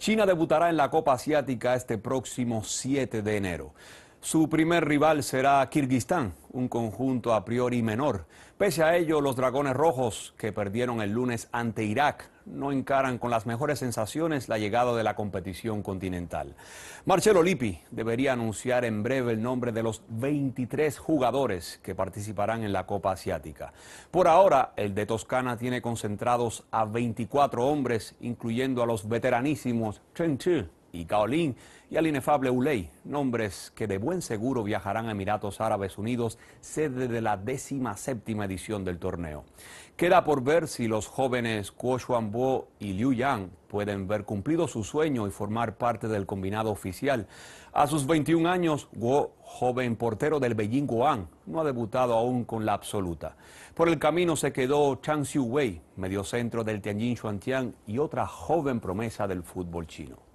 China debutará en la Copa Asiática este próximo 7 de enero. Su primer rival será Kirguistán, un conjunto a priori menor. Pese a ello, los Dragones Rojos, que perdieron el lunes ante Irak, no encaran con las mejores sensaciones la llegada de la competición continental. Marcelo Lippi debería anunciar en breve el nombre de los 23 jugadores que participarán en la Copa Asiática. Por ahora, el de Toscana tiene concentrados a 24 hombres, incluyendo a los veteranísimos Chen y Kaolin y al inefable Ulei, nombres que de buen seguro viajarán a Emiratos Árabes Unidos, sede de la décima séptima edición del torneo. Queda por ver si los jóvenes Guo Xuanbo y Liu Yang pueden ver cumplido su sueño y formar parte del combinado oficial. A sus 21 años, Guo, joven portero del Beijing Guoan, no ha debutado aún con la absoluta. Por el camino se quedó Chang Xiu Wei, mediocentro del Tianjin Shuantian y otra joven promesa del fútbol chino.